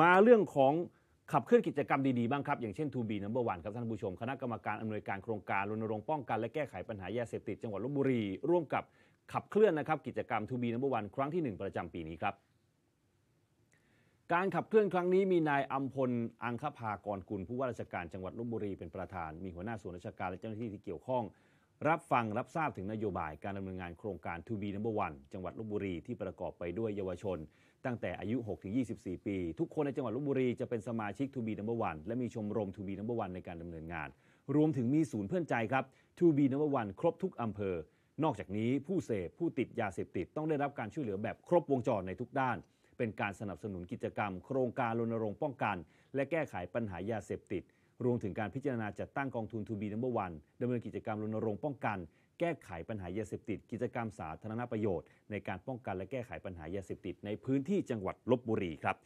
มาเรื่องของ ขับเคลื่อน กิจกรรมดี ๆ บ้างครับอย่างเช่น 2B Number 1ครับท่านผู้ชมคณะกรรมการอำนวยการโครงการรณรงค์ป้องกันและแก้ไขปัญหายาเสพติดจังหวัดลบบุรีร่วมกับขับเคลื่อนนะครับกิจกรรม 2B Number 1ครั้งที่ 1 ประจำปีนี้ครับการขับเคลื่อนครั้งนี้มีนายอัมพลอังคภากรกุล ผู้ว่าราชการจังหวัดลบบุรีเป็นประธานมีหัวหน้าส่วนราชการและเจ้าหน้าที่ที่เกี่ยวข้องรับฟังรับทราบถึงนโยบายการดำเนินงานโครงการ To Be Number One จังหวัดลบบุรี ที่ประกอบไปด้วยเยาวชนตั้งแต่อายุ6-24 ปี ทุกคนในจังหวัดลบบุรี จะเป็นสมาชิก To Be Number One และมีชมรม To Be Number One ในการดำเนินงาน รวมถึงมีศูนย์เพื่อนใจครับ To Be Number One ครบทุกอำเภอ นอกจากนี้ผู้เสพผู้ติดยาเสพติด ต้องได้รับการช่วยเหลือแบบครบวงจรในทุกด้าน เป็นการสนับสนุนกิจกรรมโครงการรณรงค์ป้องกัน และแก้ไขปัญหายาเสพติดรวมถึงการพิจารณาจัดตั้งกองทุนทูบีนัมเบอร์วันดำเนินกิจกรรมรณรงค์ป้องกันแก้ไขปัญหายาเสพติดกิจกรรมสาธารณประโยชน์ในการป้องกันและแก้ไขปัญหายาเสพติดในพื้นที่จังหวัดลบบุรีครับ